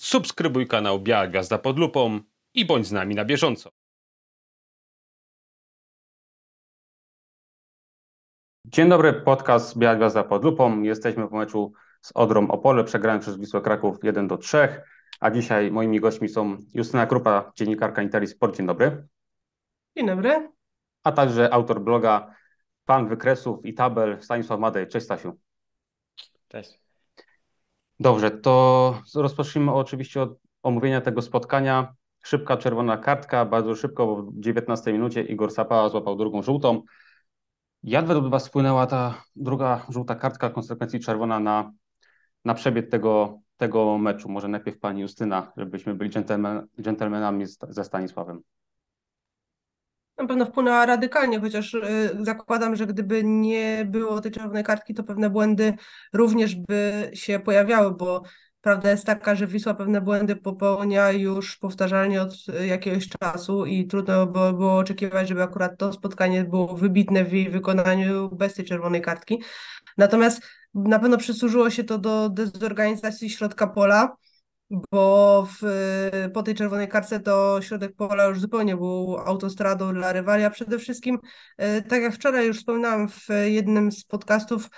subskrybuj kanał Biała Gazda pod lupą i bądź z nami na bieżąco. Dzień dobry, podcast Biała Gwiazda pod lupą. Jesteśmy w meczu z Odrą Opole, przegranym przez Wisłę Kraków 1 do 3, a dzisiaj moimi gośćmi są Justyna Krupa, dziennikarka Interi Sport. Dzień dobry. Dzień dobry. A także autor bloga Pan Wykresów i Tabel Stanisław Madej. Cześć Stasiu. Cześć. Dobrze, to rozpocznijmy oczywiście od omówienia tego spotkania. Szybka czerwona kartka, bardzo szybko, bo w 19 minucie Igor Sapała złapał drugą żółtą. Jak według Was wpłynęła ta druga żółta kartka, konsekwencji czerwona na, na przebieg tego, tego meczu? Może najpierw Pani Justyna, żebyśmy byli dżentelmen, dżentelmenami ze Stanisławem na pewno wpłynęła radykalnie, chociaż y, zakładam, że gdyby nie było tej czerwonej kartki, to pewne błędy również by się pojawiały, bo prawda jest taka, że Wisła pewne błędy popełnia już powtarzalnie od y, jakiegoś czasu i trudno by było oczekiwać, żeby akurat to spotkanie było wybitne w jej wykonaniu bez tej czerwonej kartki. Natomiast na pewno przysłużyło się to do dezorganizacji środka pola bo w, po tej czerwonej karce to środek pola już zupełnie był autostradą dla rywali, a przede wszystkim, e, tak jak wczoraj już wspominałam w jednym z podcastów,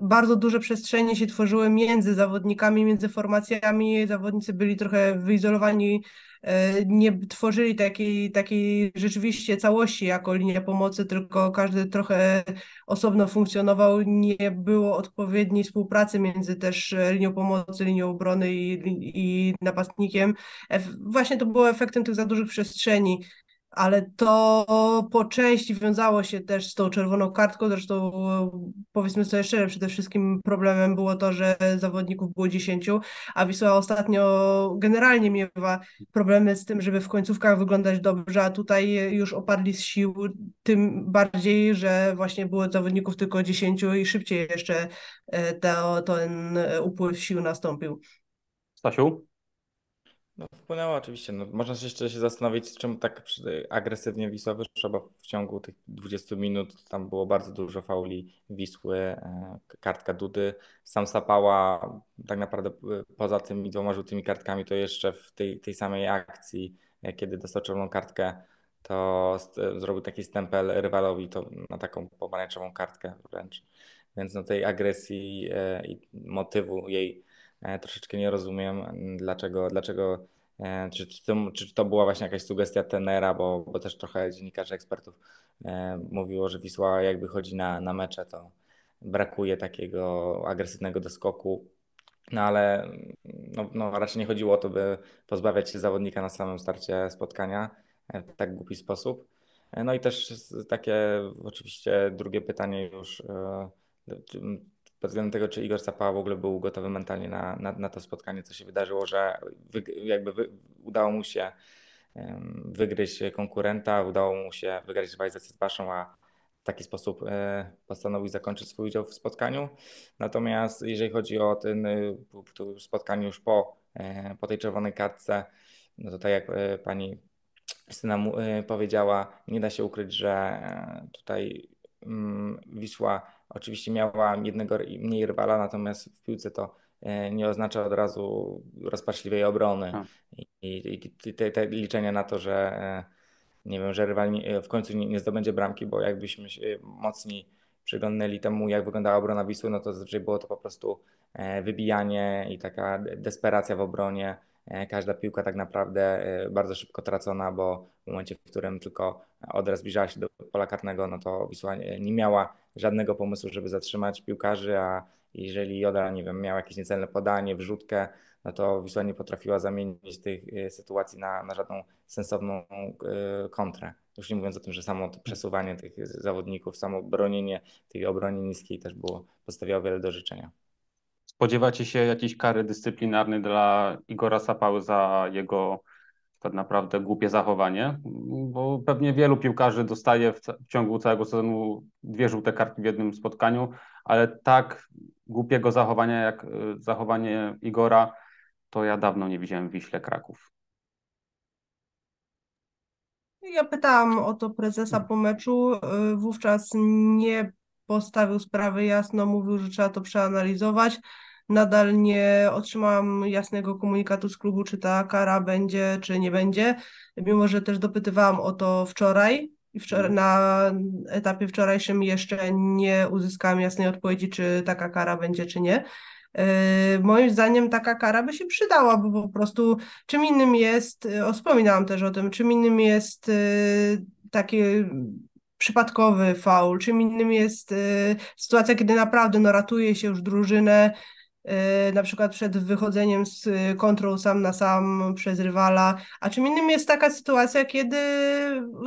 bardzo duże przestrzenie się tworzyły między zawodnikami, między formacjami. Zawodnicy byli trochę wyizolowani, e, nie tworzyli takiej, takiej rzeczywiście całości jako linia pomocy, tylko każdy trochę osobno funkcjonował. Nie było odpowiedniej współpracy między też e, linią pomocy, linią obrony i, i napastnikiem. E, właśnie to było efektem tych za dużych przestrzeni ale to po części wiązało się też z tą czerwoną kartką. Zresztą powiedzmy sobie szczerze, przede wszystkim problemem było to, że zawodników było 10, a Wisła ostatnio generalnie miewa problemy z tym, żeby w końcówkach wyglądać dobrze, a tutaj już opadli z sił, tym bardziej, że właśnie było zawodników tylko 10 i szybciej jeszcze e, to, ten upływ sił nastąpił. Stasiu? No, wpłynęło oczywiście. No, można się jeszcze się zastanowić, czemu tak agresywnie Wisła wyszła, bo w ciągu tych 20 minut tam było bardzo dużo fauli Wisły, e, kartka Dudy. Sam Sapała tak naprawdę poza tymi dwoma żółtymi kartkami, to jeszcze w tej, tej samej akcji, e, kiedy dostał czerwoną kartkę, to zrobił taki stempel rywalowi to na taką pomarańczową kartkę wręcz. Więc no tej agresji e, i motywu jej E, troszeczkę nie rozumiem, mm, dlaczego, dlaczego e, czy, czy, to, czy to była właśnie jakaś sugestia tenera, bo, bo też trochę dziennikarzy, ekspertów e, mówiło, że Wisła jakby chodzi na, na mecze, to brakuje takiego agresywnego doskoku, no ale mm, no, no, raczej nie chodziło o to, by pozbawiać się zawodnika na samym starcie spotkania w tak głupi sposób. No i też takie oczywiście drugie pytanie już pod względem tego, czy Igor Zapała w ogóle był gotowy mentalnie na, na, na to spotkanie, co się wydarzyło, że wy, jakby wy, udało mu się um, wygryźć konkurenta, udało mu się wygrać rywalizację z Baszą, a w taki sposób e, postanowił zakończyć swój udział w spotkaniu. Natomiast jeżeli chodzi o ten y, spotkanie już po, e, po tej czerwonej kartce, no to tak jak e, pani Justyna powiedziała, nie da się ukryć, że tutaj mm, Wisła Oczywiście miała jednego mniej rywala, natomiast w piłce to e, nie oznacza od razu rozpaczliwej obrony tak. i, i te, te, liczenia na to, że e, nie wiem, że rywal e, w końcu nie, nie zdobędzie bramki, bo jakbyśmy się mocniej przyglądnęli temu, jak wyglądała obrona Wisły, no to zazwyczaj było to po prostu wybijanie i taka desperacja w obronie E, każda piłka tak naprawdę e, bardzo szybko tracona, bo w momencie, w którym tylko Odra zbliżała się do pola karnego, no to Wisła nie miała żadnego pomysłu, żeby zatrzymać piłkarzy, a jeżeli Odra, nie wiem, miała jakieś niecelne podanie, wrzutkę, no to Wisła nie potrafiła zamienić tych e, sytuacji na, na żadną sensowną kontrę. Już nie mówiąc o tym, że samo przesuwanie tych zawodników, samo bronienie tej obrony niskiej też było, postawiało wiele do życzenia. Spodziewacie się jakiejś kary dyscyplinarnej dla Igora Sapały za jego tak naprawdę głupie zachowanie, bo pewnie wielu piłkarzy dostaje w, w, ciągu całego sezonu dwie żółte kartki w jednym spotkaniu, ale tak głupiego zachowania jak y, zachowanie Igora, to ja dawno nie widziałem w Wiśle Kraków. Ja pytałam o to prezesa po meczu. Y, wówczas nie postawił sprawę jasno, mówił, że trzeba to przeanalizować. Nadal nie otrzymałam jasnego komunikatu z klubu, czy ta kara będzie, czy nie będzie, mimo że też dopytywałam o to wczoraj. I mhm. na etapie wczorajszym jeszcze nie uzyskałam jasnej odpowiedzi, czy taka kara będzie, czy nie. Yy, moim zdaniem taka kara by się przydała, bo po prostu czym innym jest, yy, wspominałam też o tym, czym innym jest yy, takie przypadkowy faul, czym innym jest y, sytuacja, kiedy naprawdę no, ratuje się już drużynę, y, na przykład przed wychodzeniem z kontrol sam na sam przez rywala, a czym innym jest taka sytuacja, kiedy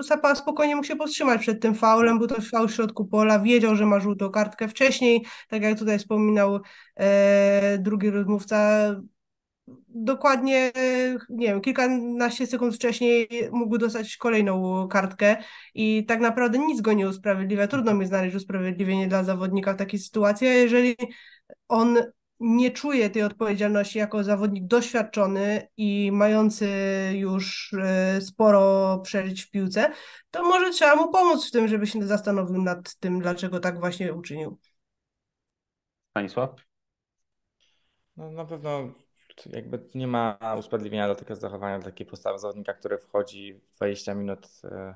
Sapa spokojnie mógł się powstrzymać przed tym faulem, był to faul w środku pola, wiedział, że ma żółtą kartkę wcześniej, tak jak tutaj wspominał y, drugi rozmówca, dokładnie, nie wiem, kilkanaście sekund wcześniej mógł dostać kolejną kartkę i tak naprawdę nic go nie usprawiedliwia. Trudno mi znaleźć usprawiedliwienie dla zawodnika w takiej sytuacji, jeżeli on nie czuje tej odpowiedzialności jako zawodnik doświadczony i mający już e, sporo przeżyć w piłce, to może trzeba mu pomóc w tym, żeby się zastanowił nad tym, dlaczego tak właśnie uczynił. Stanisław? No, na pewno jakby nie ma usprawiedliwienia dla takiego zachowania, dla takiej postawy zawodnika, który wchodzi 20 minut, e,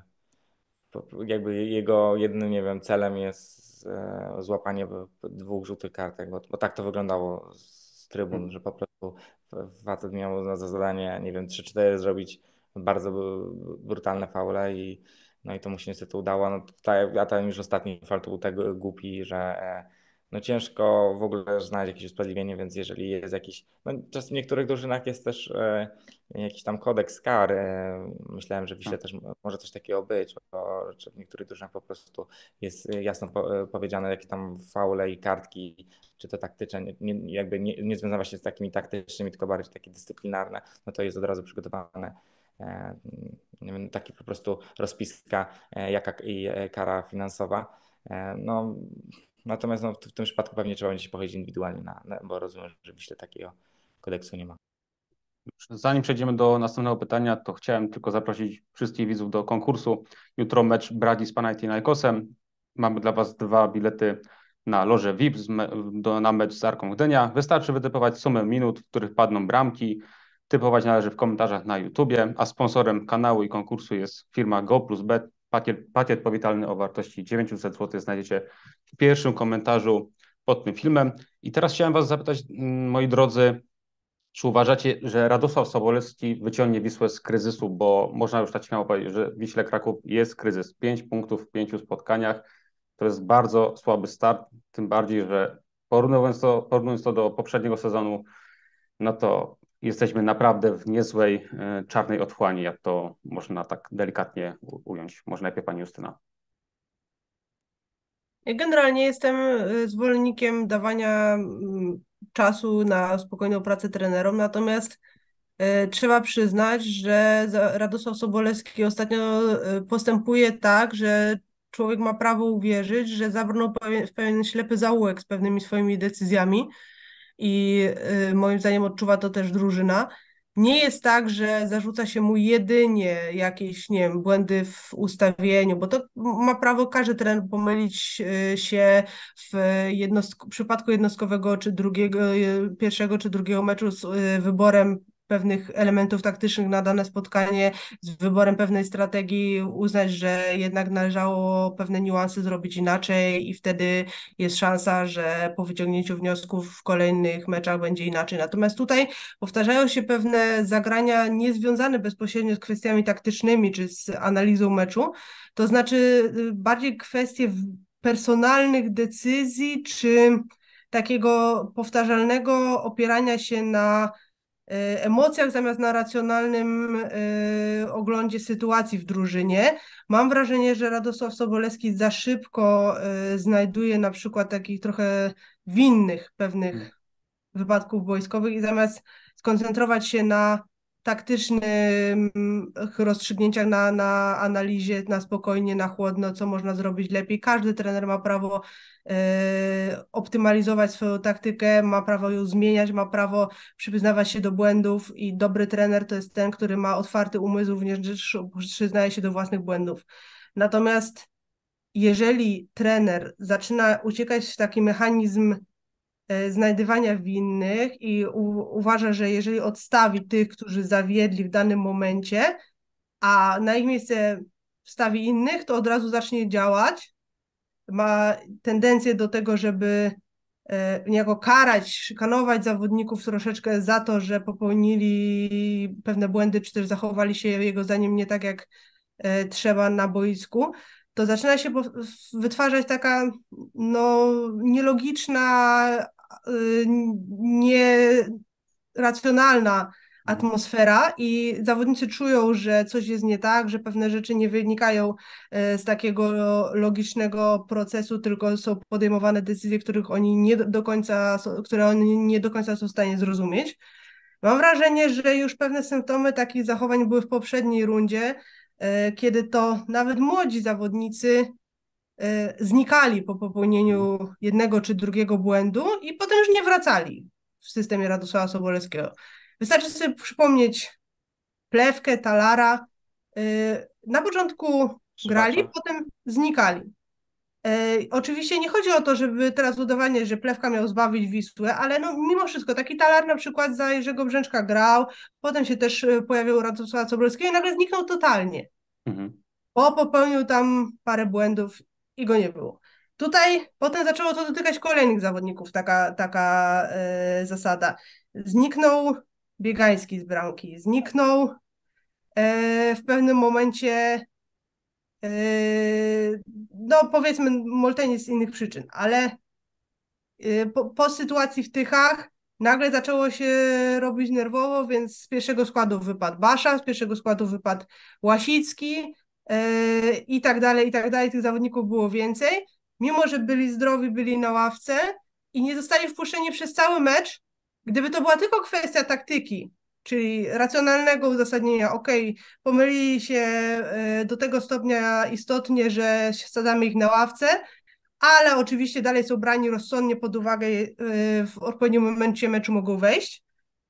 jakby jego jednym, nie wiem, celem jest e, złapanie dwóch żółtych kartek, bo, bo tak to wyglądało z trybun, mhm. że po prostu facet miał za zadanie, nie wiem, 3-4 zrobić bardzo brutalne faule i no i to mu się niestety udało. No, a ten już ostatni fal to był tego głupi, że e, no ciężko w ogóle znaleźć jakieś usprawiedliwienie, więc jeżeli jest jakiś, no czasem w niektórych drużynach jest też e, jakiś tam kodeks kar, e, myślałem, że Wiśle tak. też może coś takiego być, bo w niektórych drużynach po prostu jest e, jasno po, e, powiedziane, jakie tam faule i kartki, czy to taktyczne, nie, jakby nie, nie związane się z takimi taktycznymi, tylko bardziej takie dyscyplinarne, no to jest od razu przygotowane e, wiem, taki po prostu rozpiska, e, jaka i kara finansowa. No, Natomiast no, w tym przypadku pewnie trzeba będzie się pochodzić indywidualnie, na, na, bo rozumiem, że wyśle takiego kodeksu nie ma. Zanim przejdziemy do następnego pytania, to chciałem tylko zaprosić wszystkich widzów do konkursu. Jutro mecz Bragi z Panathinaikosem. Mamy dla Was dwa bilety na loże VIP do, na mecz z Arką Gdynia. Wystarczy wytypować sumę minut, w których padną bramki. Typować należy w komentarzach na YouTubie, a sponsorem kanału i konkursu jest firma GoPlusBet, pakiet, pakiet powitalny o wartości 900 zł znajdziecie w pierwszym komentarzu pod tym filmem. I teraz chciałem Was zapytać, mm, moi drodzy, czy uważacie, że Radosław Sobolewski wyciągnie Wisłę z kryzysu? Bo można już tak śmiało powiedzieć, że w Wiśle Kraków jest kryzys. Pięć punktów w pięciu spotkaniach. To jest bardzo słaby start, tym bardziej, że porównując to, porównując to do poprzedniego sezonu, no to jesteśmy naprawdę w niezłej e, czarnej otchłani, jak to można tak delikatnie ująć. Może najpierw pani Justyna. Generalnie jestem e, zwolennikiem dawania czasu na spokojną pracę trenerom, natomiast e, trzeba przyznać, że Radosław Sobolewski ostatnio postępuje tak, że człowiek ma prawo uwierzyć, że zabrnął w pewien ślepy zaułek z pewnymi swoimi decyzjami i y, moim zdaniem odczuwa to też drużyna. Nie jest tak, że zarzuca się mu jedynie jakieś, nie wiem, błędy w ustawieniu, bo to ma prawo każdy trener pomylić y, się w jednostk przypadku jednostkowego czy drugiego, y, pierwszego czy drugiego meczu z wyborem pewnych elementów taktycznych na dane spotkanie, z wyborem pewnej strategii, uznać, że jednak należało pewne niuanse zrobić inaczej i wtedy jest szansa, że po wyciągnięciu wniosków w kolejnych meczach będzie inaczej. Natomiast tutaj powtarzają się pewne zagrania niezwiązane bezpośrednio z kwestiami taktycznymi czy z analizą meczu, to znaczy y, bardziej kwestie personalnych decyzji czy takiego powtarzalnego opierania się na E, emocjach zamiast na racjonalnym e, oglądzie sytuacji w drużynie. Mam wrażenie, że Radosław Sobolewski za szybko e, znajduje na przykład takich trochę winnych pewnych mm. wypadków wojskowych i zamiast skoncentrować się na taktycznych rozstrzygnięciach, na, na analizie, na spokojnie, na chłodno, co można zrobić lepiej. Każdy trener ma prawo y, optymalizować swoją taktykę, ma prawo ją zmieniać, ma prawo przyznawać się do błędów i dobry trener to jest ten, który ma otwarty umysł, również przyznaje się do własnych błędów. Natomiast jeżeli trener zaczyna uciekać w taki mechanizm E, znajdywania winnych i u, uważa, że jeżeli odstawi tych, którzy zawiedli w danym momencie, a na ich miejsce wstawi innych, to od razu zacznie działać. Ma tendencję do tego, żeby e, niejako karać, szykanować zawodników troszeczkę za to, że popełnili pewne błędy, czy też zachowali się jego zdaniem nie tak, jak e, trzeba na boisku, to zaczyna się wytwarzać taka no, nielogiczna Y, nieracjonalna atmosfera i zawodnicy czują, że coś jest nie tak, że pewne rzeczy nie wynikają y, z takiego logicznego procesu, tylko są podejmowane decyzje, których oni nie do końca, które oni nie do końca są w stanie zrozumieć. Mam wrażenie, że już pewne symptomy takich zachowań były w poprzedniej rundzie, y, kiedy to nawet młodzi zawodnicy Y, znikali po popełnieniu mhm. jednego czy drugiego błędu i potem już nie wracali w systemie Radosława Sobolewskiego. Wystarczy sobie przypomnieć Plewkę, Talara. Y, na początku grali, potem znikali. Y, oczywiście nie chodzi o to, żeby teraz udawanie, że Plewka miał zbawić Wisłę, ale no mimo wszystko taki talar na przykład za Jerzego Brzęczka grał, potem się też pojawił Radosława Sobolewskiego i nagle zniknął totalnie. Mhm. Bo popełnił tam parę błędów i go nie było. Tutaj potem zaczęło to dotykać kolejnych zawodników, taka, taka e, zasada. Zniknął Biegański z bramki, zniknął e, w pewnym momencie, y, no powiedzmy Molteni z innych przyczyn, ale po, po, sytuacji w Tychach nagle zaczęło się robić nerwowo, więc z pierwszego składu wypadł Basza, z pierwszego składu wypadł Łasicki, i tak dalej, i tak dalej. Tych zawodników było więcej. Mimo, że byli zdrowi, byli na ławce i nie zostali wpuszczeni przez cały mecz, gdyby to była tylko kwestia taktyki, czyli racjonalnego uzasadnienia, ok, pomylili się e, do tego stopnia istotnie, że sadzamy ich na ławce, ale oczywiście dalej są brani rozsądnie pod uwagę, e, w odpowiednim momencie meczu mogą wejść.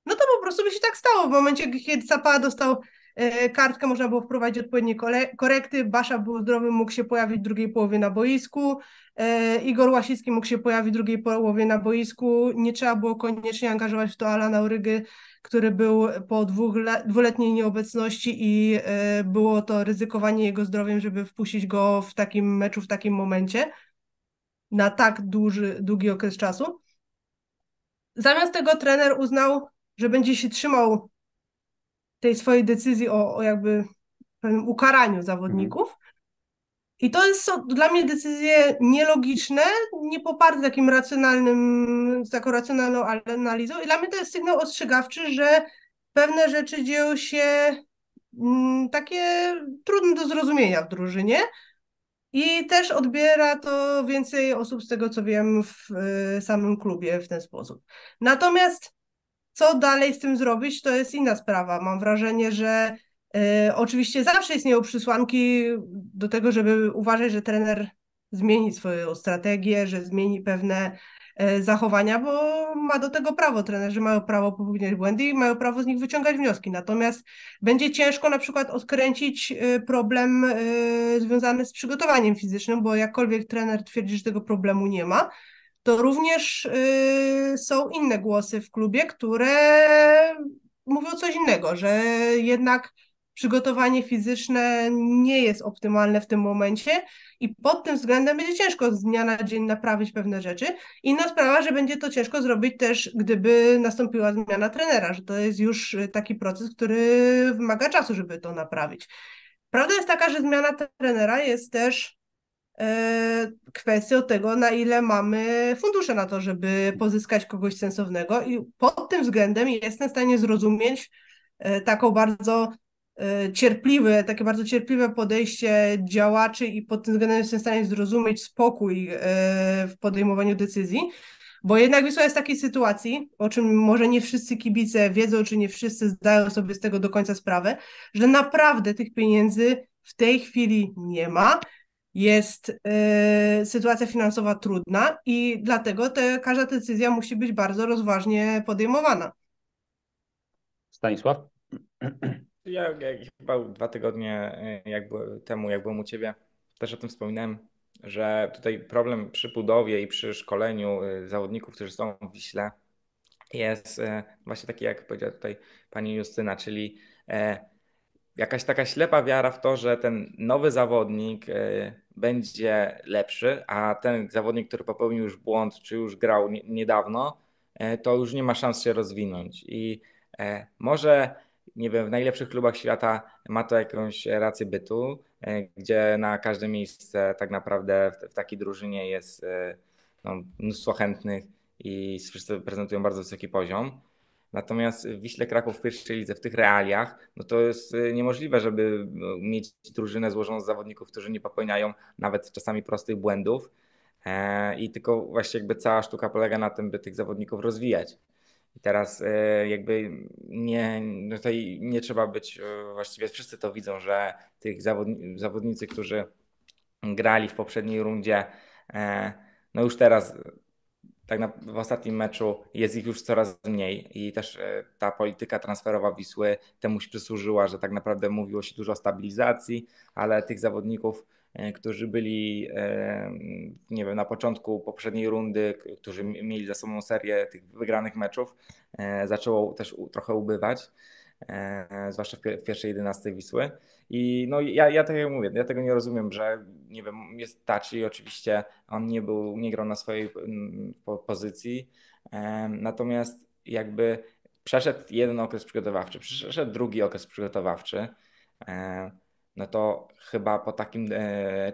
No to po prostu by się tak stało. W momencie, kiedy Zappa dostał E, kartkę, można było wprowadzić odpowiednie korekty, Basza był zdrowy, mógł się pojawić w drugiej połowie na boisku, e, Igor Łasicki mógł się pojawić w drugiej połowie na boisku, nie trzeba było koniecznie angażować w to Alana Urygy, który był po dwóch dwuletniej nieobecności i e, było to ryzykowanie jego zdrowiem, żeby wpuścić go w takim meczu, w takim momencie na tak duży, długi okres czasu. Zamiast tego trener uznał, że będzie się trzymał tej swojej decyzji o, o jakby ukaraniu zawodników. I to jest, są dla mnie decyzje nielogiczne, nie poparte takim racjonalnym, taką racjonalną analizą. I dla mnie to jest sygnał ostrzegawczy, że pewne rzeczy dzieją się mm, takie trudne do zrozumienia w drużynie. I też odbiera to więcej osób, z tego co wiem, w y, samym klubie w ten sposób. Natomiast co dalej z tym zrobić, to jest inna sprawa. Mam wrażenie, że y, oczywiście zawsze istnieją przysłanki do tego, żeby uważać, że trener zmieni swoją strategię, że zmieni pewne y, zachowania, bo ma do tego prawo. Trenerzy mają prawo popełniać błędy i mają prawo z nich wyciągać wnioski. Natomiast będzie ciężko na przykład odkręcić y, problem y, związany z przygotowaniem fizycznym, bo jakkolwiek trener twierdzi, że tego problemu nie ma, to również y, są inne głosy w klubie, które mówią coś innego, że jednak przygotowanie fizyczne nie jest optymalne w tym momencie i pod tym względem będzie ciężko z dnia na dzień naprawić pewne rzeczy. Inna sprawa, że będzie to ciężko zrobić też, gdyby nastąpiła zmiana trenera, że to jest już y, taki proces, który wymaga czasu, żeby to naprawić. Prawda jest taka, że zmiana trenera jest też E, kwestią tego, na ile mamy fundusze na to, żeby pozyskać kogoś sensownego. I pod tym względem jestem w stanie zrozumieć e, taką bardzo e, cierpliwe, takie bardzo cierpliwe podejście działaczy i pod tym względem jestem w stanie zrozumieć spokój w podejmowaniu decyzji. Bo jednak Wisła jest w takiej sytuacji, o czym może nie wszyscy kibice wiedzą, czy nie wszyscy zdają sobie z tego do końca sprawę, że naprawdę tych pieniędzy w tej chwili nie ma jest y, sytuacja finansowa trudna i dlatego te, każda decyzja musi być bardzo rozważnie podejmowana. Stanisław? Ja, ja chyba dwa tygodnie y, jak temu, jak byłem u Ciebie, też o tym wspominałem, że tutaj problem przy budowie i przy szkoleniu y, zawodników, którzy są w Wiśle, jest y, właśnie taki, jak powiedziała tutaj Pani Justyna, czyli e, jakaś taka ślepa wiara w to, że ten nowy zawodnik e, będzie lepszy, a ten zawodnik, który popełnił już błąd, czy już grał niedawno, e, to już nie ma szans się rozwinąć. I e, może, nie wiem, w najlepszych klubach świata ma to jakąś rację bytu, gdzie na każde miejsce tak naprawdę w, takiej drużynie jest no, mnóstwo chętnych i wszyscy prezentują bardzo wysoki poziom. Natomiast w Wiśle Kraków w pierwszej lidze, w tych realiach, no to jest y, niemożliwe, żeby no, mieć drużynę złożoną z zawodników, którzy nie popełniają nawet czasami prostych błędów. E, I tylko właśnie jakby cała sztuka polega na tym, by tych zawodników rozwijać. I teraz y, jakby nie, no tutaj nie trzeba być, y, właściwie wszyscy to widzą, że tych zawodnicy, którzy grali w poprzedniej rundzie, e, no już teraz tak na, w ostatnim meczu jest ich już coraz mniej i też e, ta polityka transferowa Wisły temu się przysłużyła, że tak naprawdę mówiło się dużo o stabilizacji, ale tych zawodników, e, którzy byli e, nie wiem, na początku poprzedniej rundy, którzy mieli za sobą serię tych wygranych meczów, zaczęło też trochę ubywać. E, zwłaszcza w pierwszej 11 Wisły. I no, ja, ja tego tak mówię, ja tego nie rozumiem, że nie wiem, jest Taci, oczywiście on nie był, nie grał na swojej mm, pozycji, e, natomiast jakby przeszedł jeden okres przygotowawczy, przeszedł drugi okres przygotowawczy, e, no to chyba po takim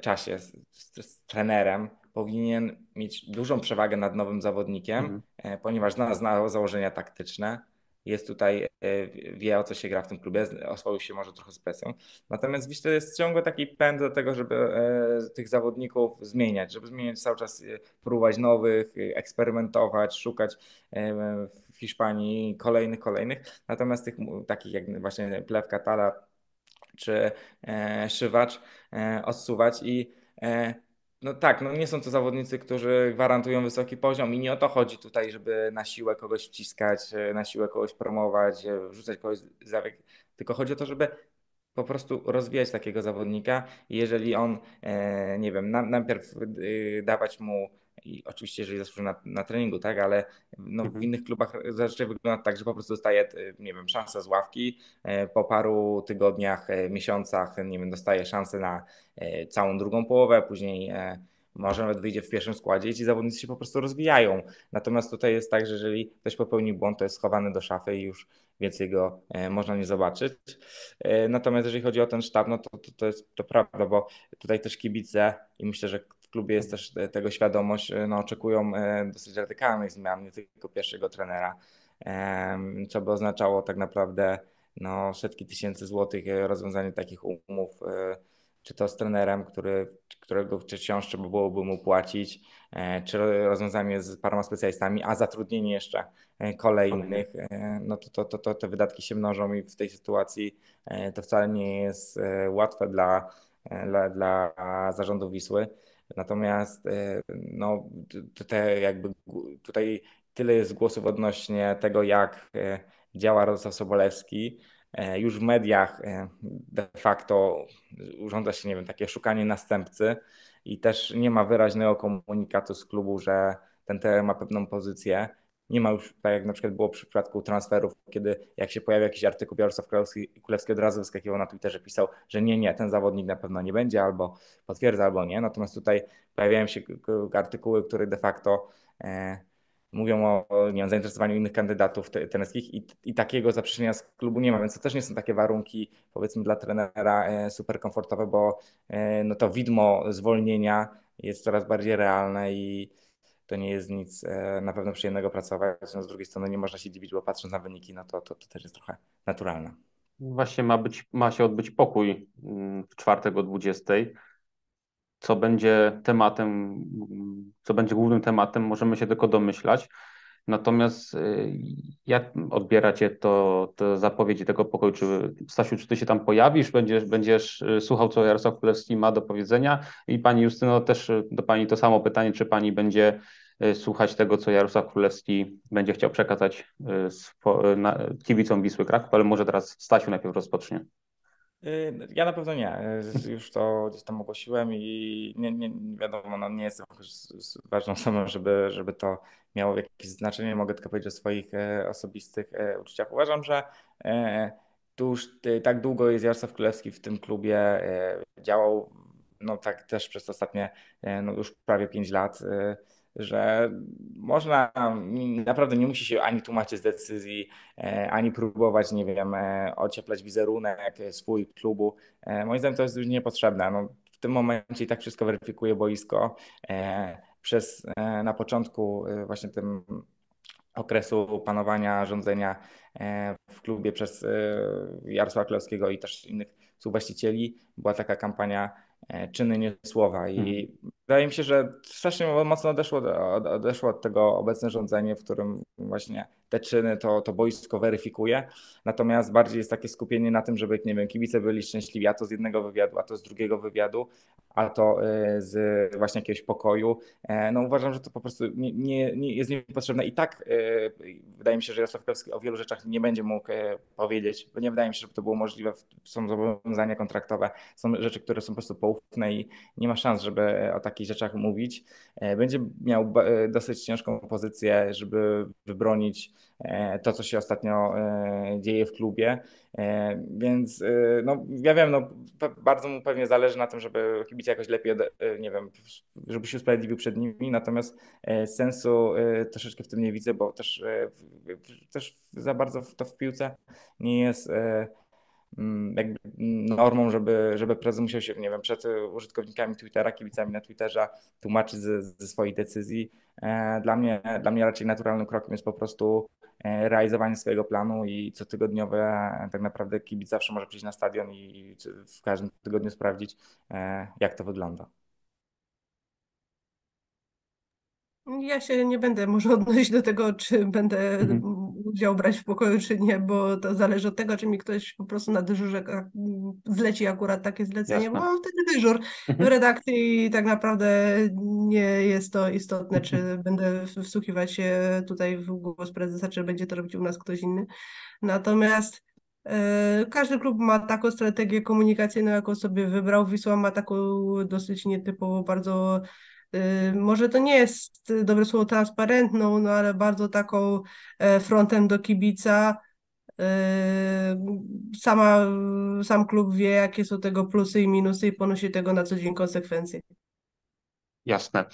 czasie z, z, z trenerem powinien mieć dużą przewagę nad nowym zawodnikiem, mhm. ponieważ zna, zna założenia taktyczne, jest tutaj, e, wie o co się gra w tym klubie, oswoił się może trochę z presją. Natomiast że jest ciągle taki pęd do tego, żeby e, tych zawodników zmieniać, żeby zmieniać cały czas, e, próbować nowych, eksperymentować, szukać w Hiszpanii kolejnych, kolejnych. Natomiast tych takich jak właśnie Plew Tala czy Szywacz odsuwać i no tak, no nie są to zawodnicy, którzy gwarantują wysoki poziom i nie o to chodzi tutaj, żeby na siłę kogoś wciskać, e, na siłę kogoś promować, e, rzucać kogoś za tylko chodzi o to, żeby po prostu rozwijać takiego zawodnika. Jeżeli on, e, nie wiem, najpierw y, dawać mu i oczywiście, jeżeli zasłuży na, na treningu, tak, ale no, w mhm. innych klubach zazwyczaj wygląda tak, że po prostu dostaje, e, nie wiem, szansę z ławki, e, po paru tygodniach, e, miesiącach, nie wiem, dostaje szansę na całą drugą połowę, później może nawet wyjdzie w pierwszym składzie i ci zawodnicy się po prostu rozwijają. Natomiast tutaj jest tak, że jeżeli ktoś popełni błąd, to jest schowany do szafy i już więcej go można nie zobaczyć. Natomiast jeżeli chodzi o ten sztab, no to, to, to jest to prawda, bo tutaj też kibice i myślę, że klubie jest też e, tego świadomość, e, no, oczekują e, dosyć radykalnych zmian, nie tylko pierwszego trenera, co by oznaczało tak naprawdę no, setki tysięcy złotych rozwiązanie takich umów, czy to z trenerem, który, którego wciąż trzeba byłoby mu płacić, czy rozwiązanie z paroma specjalistami, a zatrudnienie jeszcze kolejnych, no to, to, to, to te wydatki się mnożą i w tej sytuacji to wcale nie jest łatwe dla, dla, dla zarządu Wisły. Natomiast y, no, te jakby tutaj tyle jest głosów odnośnie tego, jak y, działa Radosław Sobolewski. E, już w mediach y, de facto urządza się, nie wiem, takie szukanie następcy i też nie ma wyraźnego komunikatu z klubu, że ten teren ma pewną pozycję. Nie ma już, tak jak na przykład było w przypadku transferów, kiedy jak się pojawił jakiś artykuł Jarosław Królewski od razu wyskakiwał na Twitterze, pisał, że nie, nie, ten zawodnik na pewno nie będzie, albo potwierdza, albo nie. Natomiast tutaj pojawiają się artykuły, które de facto e, mówią o nie wiem, zainteresowaniu innych kandydatów tenerskich i, i takiego zaprzeczenia z klubu nie ma, więc to też nie są takie warunki powiedzmy dla trenera e, super komfortowe, bo e, no to widmo zwolnienia jest coraz bardziej realne i to nie jest nic e, na pewno przyjemnego pracować. No, z drugiej strony nie można się dziwić, bo patrząc na wyniki, no to, to, to też jest trochę naturalne. Właśnie ma, być, ma się odbyć pokój mm, w czwartek o 20. Co będzie tematem, mm, co będzie głównym tematem, możemy się tylko domyślać. Natomiast y, jak odbieracie to, zapowiedzi tego pokoju? Czy Stasiu, czy ty się tam pojawisz, będziesz, będziesz y, słuchał, co Jarosław Królewski ma do powiedzenia? I pani Justyno, też y, do pani to samo pytanie, czy pani będzie słuchać tego, co Jarosław Królewski będzie chciał przekazać kibicom Wisły Kraków, ale może teraz Stasiu najpierw rozpocznie. Y, ja na pewno nie. Już to gdzieś tam ogłosiłem i nie, nie wiadomo, no nie jestem ważną osobą, żeby, żeby to miało jakieś znaczenie. Mogę tylko powiedzieć o swoich e, osobistych e, uczuciach. Uważam, że e, tu już tak długo jest Jarosław Królewski w tym klubie działał, no tak też przez ostatnie no już prawie 5 lat że można, naprawdę nie musi się ani tłumaczyć z decyzji, e, ani próbować, nie wiem, e, ocieplać wizerunek e, swój klubu. Moim zdaniem to jest już niepotrzebne. No, w tym momencie i tak wszystko weryfikuje boisko. Przez na początku właśnie tym okresu panowania, rządzenia w klubie przez Jarosława Klowskiego i też innych współwłaścicieli była taka kampania czyny, nie słowa i mhm. Wydaje mi się, że strasznie mocno odeszło, odeszło od tego obecne rządzenie, w którym właśnie te czyny to, to boisko weryfikuje. Natomiast bardziej jest takie skupienie na tym, żeby, nie wiem, kibice byli szczęśliwi, a to z jednego wywiadu, a to z drugiego wywiadu, a to y, z właśnie jakiegoś pokoju. E, no uważam, że to po prostu nie, nie, nie jest niepotrzebne i tak y, wydaje mi się, że Jarosław Krewski o wielu rzeczach nie będzie mógł e, powiedzieć, bo nie wydaje mi się, żeby to było możliwe. Są zobowiązania kontraktowe, są rzeczy, które są po prostu poufne i nie ma szans, żeby o tak takich rzeczach mówić, e, będzie miał e, dosyć ciężką pozycję, żeby wybronić e, to, co się ostatnio dzieje w klubie. Więc no, ja wiem, no, bardzo mu pewnie zależy na tym, żeby kibice jakoś lepiej, nie wiem, żeby się usprawiedliwił przed nimi, natomiast sensu troszeczkę w tym nie widzę, bo też, też za bardzo to w piłce nie jest Mm, jakby normą, żeby, żeby prezes musiał się, nie wiem, przed użytkownikami Twittera, kibicami na Twitterze tłumaczyć ze, ze swoich decyzji. E, dla mnie, dla mnie raczej naturalnym krokiem jest po prostu e, realizowanie swojego planu i cotygodniowe tak naprawdę kibic zawsze może przyjść na stadion i w każdym tygodniu sprawdzić, e, jak to wygląda. Ja się nie będę może odnosić do tego, czy będę mhm brać w pokoju, czy nie, bo to zależy od tego, czy mi ktoś po prostu na dyżurze zleci akurat takie zlecenie, Jasne. bo mam wtedy dyżur w mhm. redakcji i tak naprawdę nie jest to istotne, czy mhm. będę wsłuchiwać się tutaj w głos prezesa, czy będzie to robić u nas ktoś inny. Natomiast e, każdy klub ma taką strategię komunikacyjną, jaką sobie wybrał. Wisła ma taką dosyć nietypową, bardzo Y, może to nie jest y, dobre słowo transparentną, no ale bardzo taką e, frontem do kibica. Y, sama, sam klub wie, jakie są tego plusy i minusy i ponosi tego na co dzień konsekwencje. Jasne.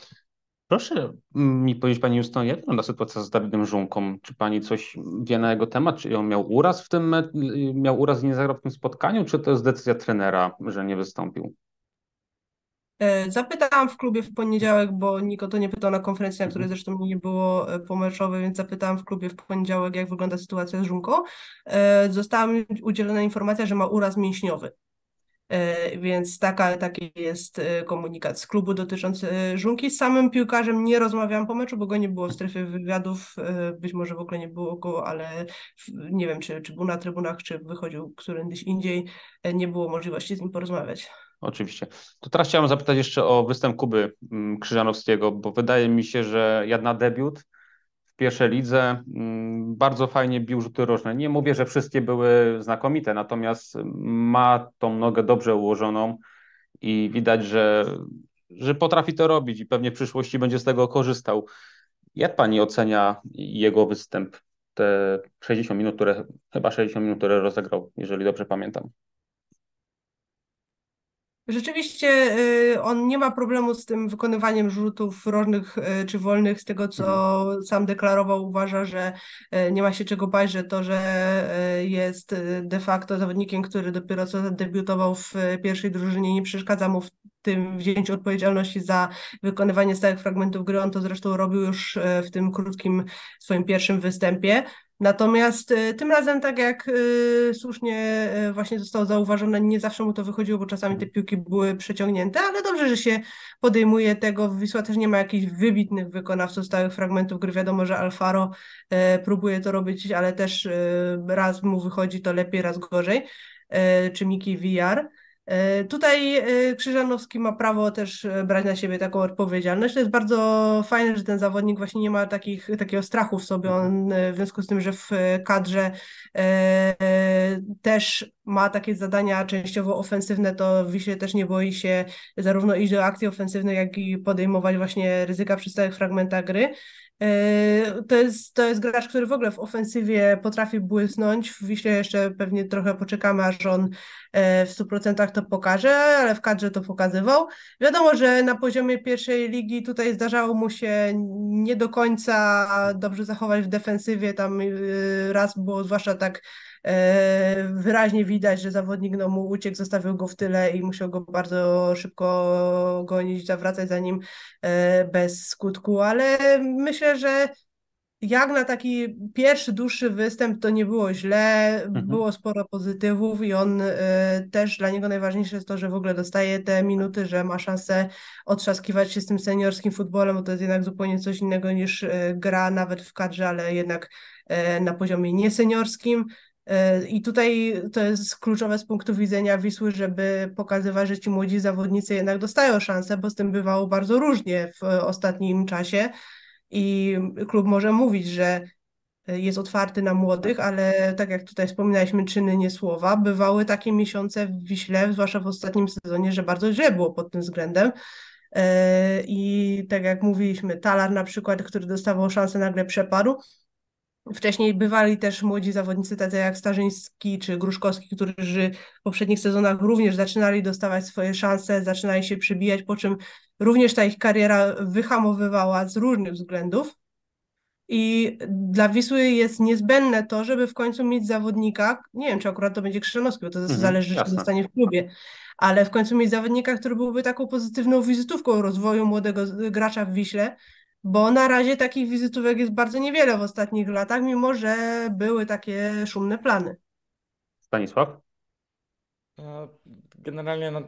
Proszę mm, mi powiedzieć Pani Justyno, jak wygląda sytuacja z Dawidem Żunką? Czy Pani coś wie na jego temat? Czy on miał uraz w tym, miał uraz i nie zagrał w tym spotkaniu? Czy to jest decyzja trenera, że nie wystąpił? E, zapytałam w klubie w poniedziałek, bo nikt o to nie pytał na konferencji, na której mhm. zresztą nie było e, pomeczowej, więc zapytałam w klubie w poniedziałek, jak wygląda sytuacja z Żunką. E, została mi udzielona informacja, że ma uraz mięśniowy. Więc taka, taki jest komunikat z klubu dotyczący Żunki. Z samym piłkarzem nie rozmawiałam po meczu, bo go nie było w strefie wywiadów, być może w ogóle nie było go, ale nie wiem, czy, czy był na trybunach, czy wychodził którędyś indziej, nie było możliwości z nim porozmawiać. Oczywiście. To teraz chciałem zapytać jeszcze o występ Kuby mm, Krzyżanowskiego, bo wydaje mi się, że jak na debiut w pierwszej lidze mm, bardzo fajnie bił rzuty rożne. Nie mówię, że wszystkie były znakomite, natomiast ma tą nogę dobrze ułożoną i widać, że, że potrafi to robić i pewnie w przyszłości będzie z tego korzystał. Jak pani ocenia jego występ, te 60 minut, które, chyba 60 minut, które rozegrał, jeżeli dobrze pamiętam? Rzeczywiście y, on nie ma problemu z tym wykonywaniem rzutów rożnych y, czy wolnych, z tego co mhm. sam deklarował, uważa, że y, nie ma się czego bać, że to, że jest de facto zawodnikiem, który dopiero co debiutował w pierwszej drużynie, nie przeszkadza mu w tym wzięciu odpowiedzialności za wykonywanie stałych fragmentów gry. On to zresztą robił już w tym krótkim swoim pierwszym występie. Natomiast y, tym razem, tak jak y, słusznie y, właśnie zostało zauważone, nie zawsze mu to wychodziło, bo czasami te mhm. piłki były przeciągnięte, ale dobrze, że się podejmuje tego. Wisła też nie ma jakichś wybitnych wykonawców stałych fragmentów gry. Wiadomo, że Alfaro próbuje to robić, ale też raz mu wychodzi to lepiej, raz gorzej, czy Miki VR. E, tutaj e, Krzyżanowski ma prawo też e, brać na siebie taką odpowiedzialność. To jest bardzo fajne, że ten zawodnik właśnie nie ma takich, takiego strachu w sobie. On mhm. w związku z tym, że w kadrze też ma takie zadania częściowo ofensywne, to Wiśle też nie boi się zarówno iść do akcji ofensywnej, jak i podejmować właśnie ryzyka przy stałych fragmentach gry. E, to jest, to jest gracz, który w ogóle w ofensywie potrafi błysnąć. W Wiśle jeszcze pewnie trochę poczekamy, aż on e, w 100% to pokaże, ale w kadrze to pokazywał. Wiadomo, że na poziomie pierwszej ligi tutaj zdarzało mu się nie do końca dobrze zachować w defensywie. Tam e, raz było zwłaszcza tak E, wyraźnie widać, że zawodnik no, mu uciekł, zostawił go w tyle i musiał go bardzo szybko gonić, zawracać za nim e, bez skutku, ale myślę, że jak na taki pierwszy, dłuższy występ to nie było źle, mhm. było sporo pozytywów i on y, też dla niego najważniejsze jest to, że w ogóle dostaje te minuty, że ma szansę otrzaskiwać się z tym seniorskim futbolem, bo to jest jednak zupełnie coś innego niż y, gra nawet w kadrze, ale jednak y, na poziomie nieseniorskim. E, I tutaj to jest kluczowe z punktu widzenia Wisły, żeby pokazywać, że ci młodzi zawodnicy jednak dostają szansę, bo z tym bywało bardzo różnie w ostatnim czasie. I klub może mówić, że jest otwarty na młodych, ale tak jak tutaj wspominaliśmy, czyny nie słowa. Bywały takie miesiące w Wiśle, zwłaszcza w ostatnim sezonie, że bardzo źle było pod tym względem. E, I tak jak mówiliśmy, Talar na przykład, który dostawał szansę, nagle przeparł Wcześniej bywali też młodzi zawodnicy, tacy jak Starzyński czy Gruszkowski, którzy w poprzednich sezonach również zaczynali dostawać swoje szanse, zaczynali się przybijać, po czym również ta ich kariera wyhamowywała z różnych względów. I dla Wisły jest niezbędne to, żeby w końcu mieć zawodnika, nie wiem czy akurat to będzie Krzyżanowski, bo to mhm, zależy, czy zostanie w klubie, ale w końcu mieć zawodnika, który byłby taką pozytywną wizytówką rozwoju młodego gracza w Wiśle, bo na razie takich wizytówek jest bardzo niewiele w ostatnich latach, mimo że były takie szumne plany. Stanisław? No, generalnie no,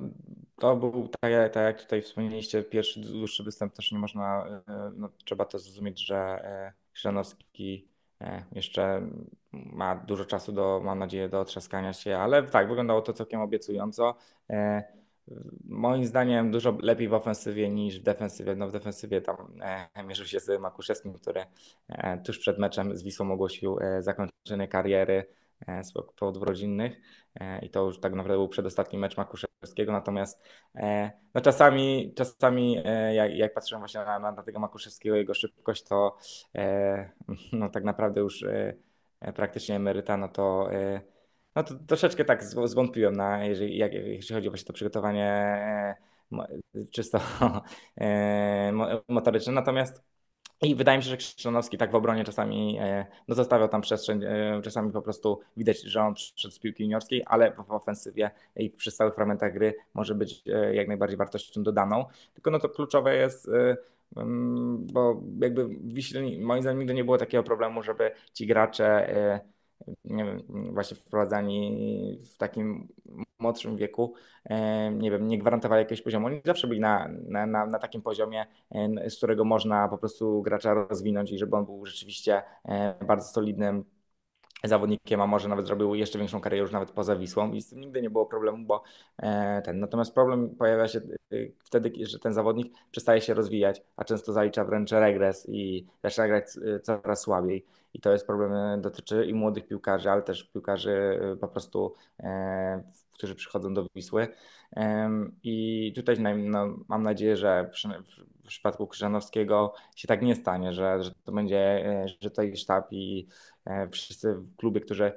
to był, tak jak, tak jak tutaj wspomnieliście, pierwszy dłuższy występ też nie można, e, no, trzeba to zrozumieć, że e, Chrzanowski e, jeszcze ma dużo czasu do, mam nadzieję, do otrzaskania się, ale tak, wyglądało to całkiem obiecująco moim zdaniem dużo lepiej w ofensywie niż w defensywie. No w defensywie tam e, mierzył się z Makuszewskim, który e, tuż przed meczem z Wisłą ogłosił e, zakończenie kariery z powodów rodzinnych i to już tak naprawdę był przedostatni mecz Makuszewskiego, natomiast no czasami, czasami jak, jak patrzyłem właśnie na, na tego Makuszewskiego, jego szybkość, to no tak naprawdę już praktycznie emeryta, no to no to troszeczkę tak zwątpiłem, na, jeżeli, jak, jeśli chodzi właśnie o to przygotowanie e, czysto e, motoryczne. Natomiast i wydaje mi się, że Krzyżanowski tak w obronie czasami e, no, zostawiał tam przestrzeń, czasami po prostu widać, że on przed z piłki juniorskiej, ale w ofensywie i przy stałych fragmentach gry może być jak najbardziej wartością dodaną. Tylko no to kluczowe jest mm, bo jakby w Wiśle moim zdaniem nigdy nie było takiego problemu, żeby ci gracze nie wiem, właśnie wprowadzani w takim młodszym wieku, e, nie wiem, nie gwarantowali jakiegoś poziomu. Oni zawsze byli na, na, na, na takim poziomie, e, z którego można po prostu gracza rozwinąć i żeby on był rzeczywiście e, bardzo solidnym zawodnikiem, a może nawet zrobił jeszcze większą karierę już nawet poza Wisłą i z tym nigdy nie było problemu, bo e, ten. Natomiast problem pojawia się e, wtedy, że ten zawodnik przestaje się rozwijać, a często zalicza wręcz regres i zaczyna grać e, coraz słabiej. I to jest problem, dotyczy i młodych piłkarzy, ale też piłkarzy po prostu, którzy przychodzą do Wisły. I tutaj no, mam nadzieję, że przy, w przypadku Krzyżanowskiego się tak nie stanie, że, że to będzie, że jest sztab i E, wszyscy klubie, którzy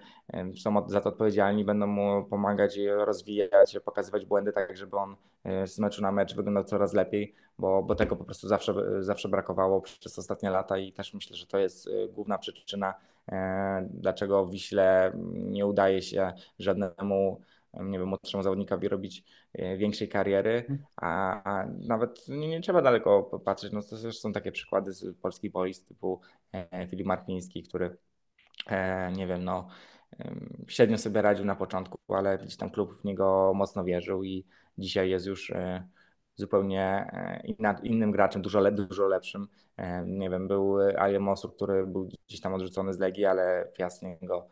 są za to odpowiedzialni, będą mu pomagać i rozwijać, pokazywać błędy, tak żeby on e, z meczu na mecz wyglądał coraz lepiej, bo, bo tego po prostu zawsze, zawsze brakowało przez ostatnie lata i też myślę, że to jest e, główna przyczyna, dlaczego w Wiśle nie udaje się żadnemu nie wiem, młodszemu zawodnikowi robić większej kariery, mhm. a, a nawet nie, nie, trzeba daleko patrzeć, no to też są takie przykłady z polskich boisk typu Filip Markliński, który E, nie wiem, no, średnio sobie radził na początku, ale gdzieś tam klub w niego mocno wierzył i dzisiaj jest już e, zupełnie e, innym graczem, dużo, le, dużo lepszym. Nie wiem, był Alio który był gdzieś tam odrzucony z Legii, ale Piast niego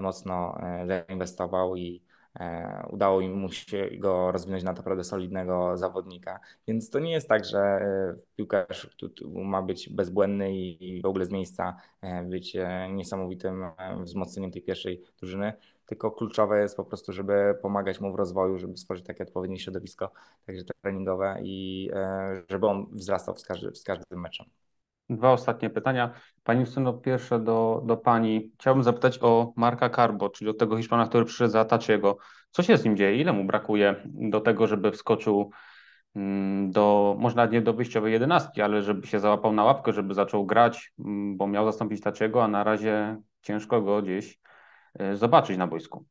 mocno zainwestował i E, udało im mu się go rozwinąć na naprawdę solidnego zawodnika. Więc to nie jest tak, że e, piłkarz ma być bezbłędny i w ogóle z miejsca e, być niesamowitym wzmocnieniem tej pierwszej drużyny tylko kluczowe jest po prostu, żeby pomagać mu w rozwoju, żeby stworzyć takie odpowiednie środowisko, także treningowe i żeby on wzrastał z, z każdym meczem. Dwa ostatnie pytania. Pani Justyno, pierwsze do, do Pani. Chciałbym zapytać o Marka Carbo, czyli o tego Hiszpana, który przyszedł za Taciego. Co się z nim dzieje? Ile mu brakuje do tego, żeby wskoczył mm, do, można nie do wyjściowej jedenastki, ale żeby się załapał na łapkę, żeby zaczął grać, mm, bo miał zastąpić Taciego, a na razie ciężko go gdzieś y, zobaczyć na boisku.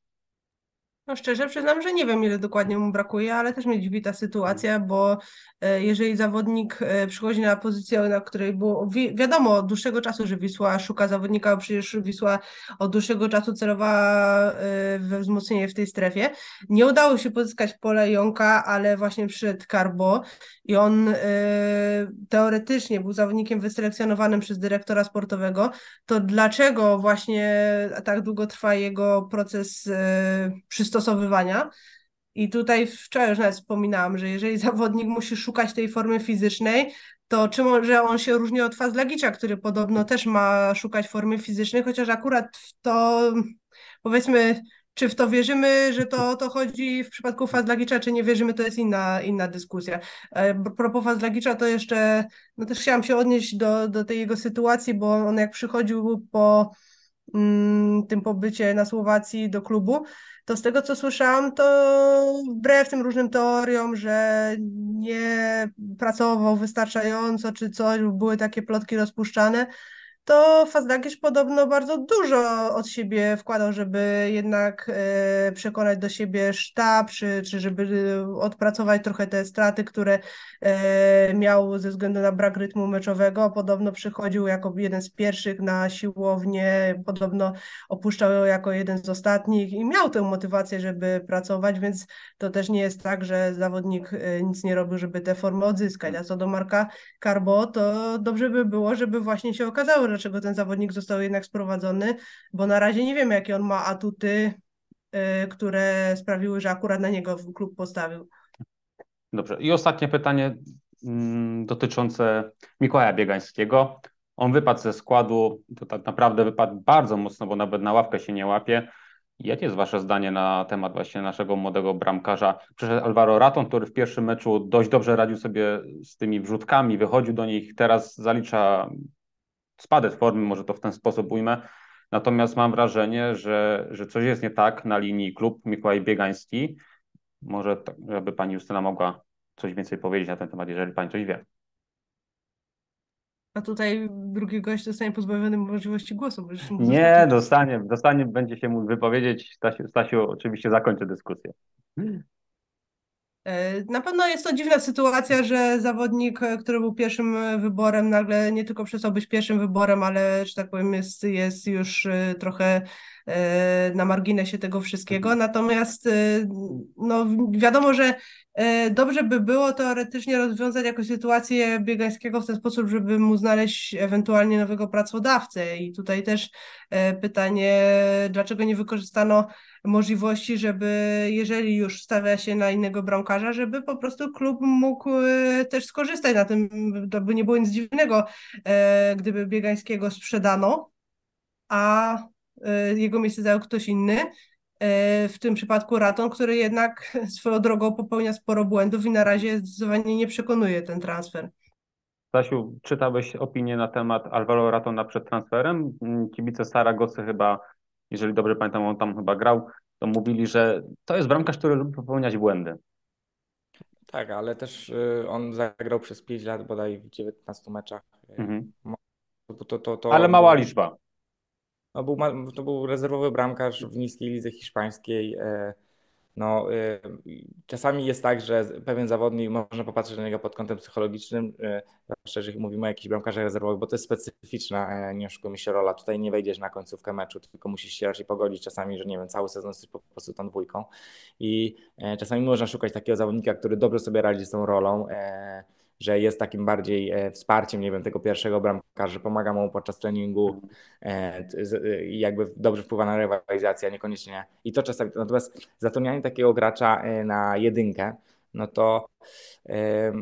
No szczerze przyznam, że nie wiem, ile dokładnie mu brakuje, ale też mnie dziwi ta sytuacja, mhm. bo e, jeżeli zawodnik e, przychodzi na pozycję, na której było wi wiadomo od dłuższego czasu, że Wisła szuka zawodnika, bo przecież Wisła od dłuższego czasu celowała e, we wzmocnienie w tej strefie. Nie udało się pozyskać pole Jonka, ale właśnie przyszedł Karbo i on teoretycznie był zawodnikiem wyselekcjonowanym przez dyrektora sportowego. To dlaczego właśnie tak długo trwa jego proces przystąpienia dostosowywania. I tutaj wczoraj już nawet wspominałam, że jeżeli zawodnik musi szukać tej formy fizycznej, to czy on, że on się różni od Fazlegicza, który podobno też ma szukać formy fizycznej, chociaż akurat w to powiedzmy, czy w to wierzymy, że to, to chodzi w przypadku Fazlegicza, czy nie wierzymy, to jest inna, inna dyskusja. E, a propos Fazlegicza, to jeszcze no też chciałam się odnieść do, do tej jego sytuacji, bo on jak przychodził po Mm, tym pobycie na Słowacji do klubu, to z tego co słyszałam, to wbrew tym różnym teoriom, że nie pracował wystarczająco czy coś, były takie plotki rozpuszczane, to Fazdakisz podobno bardzo dużo od siebie wkładał, żeby jednak e, przekonać do siebie sztab, czy, czy żeby e, odpracować trochę te straty, które e, miał ze względu na brak rytmu meczowego. Podobno przychodził jako jeden z pierwszych na siłownię, podobno opuszczał ją jako jeden z ostatnich i miał tę motywację, żeby pracować, więc to też nie jest tak, że zawodnik nic nie robił, żeby tę formę odzyskać. A co do Marka Carbo, to dobrze by było, żeby właśnie się okazało, dlaczego ten zawodnik został jednak sprowadzony, bo na razie nie wiemy, jakie on ma atuty, y, które sprawiły, że akurat na niego klub postawił. Dobrze. I ostatnie pytanie mm, dotyczące Mikołaja Biegańskiego. On wypadł ze składu, to tak naprawdę wypadł bardzo mocno, bo nawet na ławkę się nie łapie. Jakie jest Wasze zdanie na temat właśnie naszego młodego bramkarza? Przyszedł Alvaro Raton, który w pierwszym meczu dość dobrze radził sobie z tymi wrzutkami, wychodził do nich, teraz zalicza spadek formy, może to w ten sposób ujmę. Natomiast mam wrażenie, że, że coś jest nie tak na linii klub Mikołaj Biegański. Może tak, żeby pani Justyna mogła coś więcej powiedzieć na ten temat, jeżeli pani coś wie. A tutaj drugi gość zostanie pozbawiony możliwości głosu. Nie, dostanie, dostanie, będzie się mógł wypowiedzieć. Stasiu, Stasiu oczywiście zakończy dyskusję. E, na pewno jest to dziwna sytuacja, że zawodnik, e, który był pierwszym e, wyborem, nagle nie tylko przestał być pierwszym wyborem, ale, że tak powiem, jest, jest już trochę na marginesie tego wszystkiego. Mhm. Natomiast no, wiadomo, że dobrze by było teoretycznie rozwiązać jakąś sytuację Biegańskiego w ten sposób, żeby mu znaleźć ewentualnie nowego pracodawcę. I tutaj też pytanie, dlaczego nie wykorzystano możliwości, żeby jeżeli już stawia się na innego bramkarza, żeby po prostu klub mógł e, też skorzystać na tym, to by nie było nic dziwnego, e, gdyby Biegańskiego sprzedano, a e, jego miejsce zajął ktoś inny, w tym przypadku Raton, który jednak swoją drogą popełnia sporo błędów i na razie zdecydowanie nie przekonuje ten transfer. Stasiu, czytałeś opinię na temat Alvaro Ratona przed transferem? Kibice Saragosy chyba jeżeli dobrze pamiętam, on tam chyba grał, to mówili, że to jest bramkarz, który lubi popełniać błędy. Tak, ale też y, on zagrał przez 5 lat bodaj w 19 meczach. Mhm. To, to, to, ale mała liczba. No, był, to był rezerwowy bramkarz w niskiej lidze hiszpańskiej. E, no, y, czasami jest tak, że pewien zawodnik, można popatrzeć na niego pod kątem psychologicznym, y, zwłaszcza mówimy o jakichś bramkarzach rezerwowych, bo to jest specyficzna, y, e, nie oszukujmy się, rola. Tutaj nie wejdziesz na końcówkę meczu, tylko musisz się raczej pogodzić czasami, że nie wiem, cały sezon jesteś po prostu tą dwójką i e, czasami można szukać takiego zawodnika, który dobrze sobie radzi z tą rolą, e, że jest takim bardziej e, wsparciem, nie wiem, tego pierwszego bramkarza, że pomaga mu podczas treningu, e, e, jakby dobrze wpływa na rywalizację, niekoniecznie. I to czasami, natomiast zatrudnianie takiego gracza na jedynkę, no to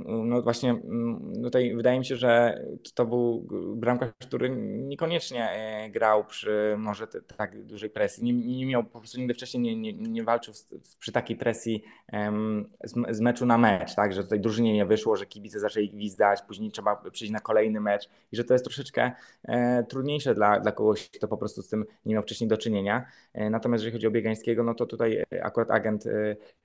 no właśnie mm, tutaj wydaje mi się, że to był bramkarz, który niekoniecznie e, grał przy może tak dużej presji. Nie, nie miał po prostu nigdy wcześniej nie, nie, nie walczył przy takiej presji z, z, meczu na mecz, tak? Że tutaj drużynie nie wyszło, że kibice zaczęli gwizdać, później trzeba przyjść na kolejny mecz i że to jest troszeczkę e, trudniejsze dla, dla kogoś, kto po prostu z tym nie miał wcześniej do czynienia. E, natomiast jeżeli chodzi o Biegańskiego, no to tutaj akurat agent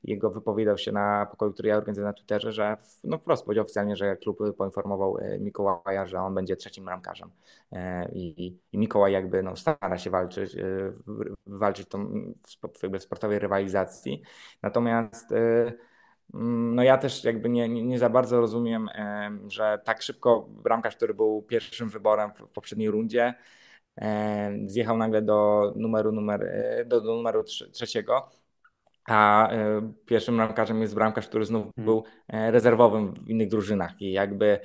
jego wypowiedział się na pokoju, który ja organizuję na Twitter Twitterze, że no wprost powiedział oficjalnie, że klub poinformował e, Mikołaja, że on będzie trzecim ramkarzem. E, I, i Mikołaj jakby no, stara się walczyć, e, walczyć tą, w, jakby w sportowej rywalizacji. Natomiast mm, no ja też jakby nie, nie, nie, za bardzo rozumiem, że tak szybko bramkarz, który był pierwszym wyborem w poprzedniej rundzie, zjechał nagle do numeru, numer, do, do numeru trzeciego a e, pierwszym bramkarzem jest bramkarz, który znów hmm. był e, rezerwowym w innych drużynach i jakby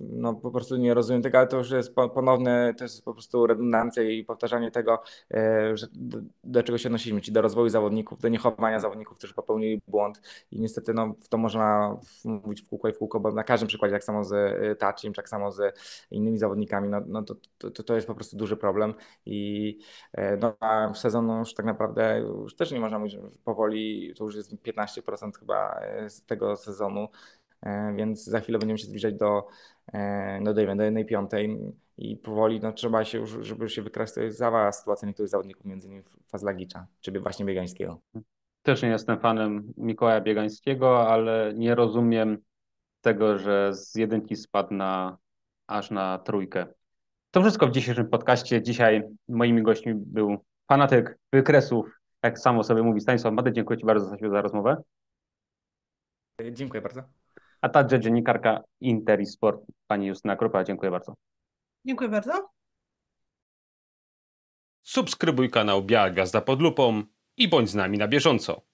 no po prostu nie rozumiem tego, ale to już jest ponowne, to jest po prostu redundancja i powtarzanie tego, e, że do, do czego się odnosiliśmy, czyli do rozwoju zawodników, do niechowania zawodników, którzy popełnili błąd i niestety no, to można mówić w kółko i w kółko, bo na każdym przykładzie, tak samo z e, Tacim, tak samo z innymi zawodnikami, no, no to, to, to jest po prostu duży problem i e, no, sezonu już tak naprawdę już też nie można mówić, powoli to już jest 15% chyba z tego sezonu E, więc za chwilę będziemy się zbliżać do, e, no, do, do 1.5 i powoli no, trzeba się już, żeby się wykrystalizowała sytuacja niektórych zawodników, między innymi Fazlagicza, czyli właśnie Biegańskiego. Też nie jestem fanem Mikołaja Biegańskiego, ale nie rozumiem tego, że z jedynki spadł na, aż na trójkę. To wszystko w dzisiejszym podcaście. Dzisiaj moimi gośćmi był fanatyk wykresów, jak samo sobie mówi Stanisław Mady. Dziękuję Ci bardzo za rozmowę. Dziękuję bardzo a także dziennikarka Interi Sport, pani Justyna Krupa. Dziękuję bardzo. Dziękuję bardzo. Subskrybuj kanał Biała Gazda pod lupą i bądź z nami na bieżąco.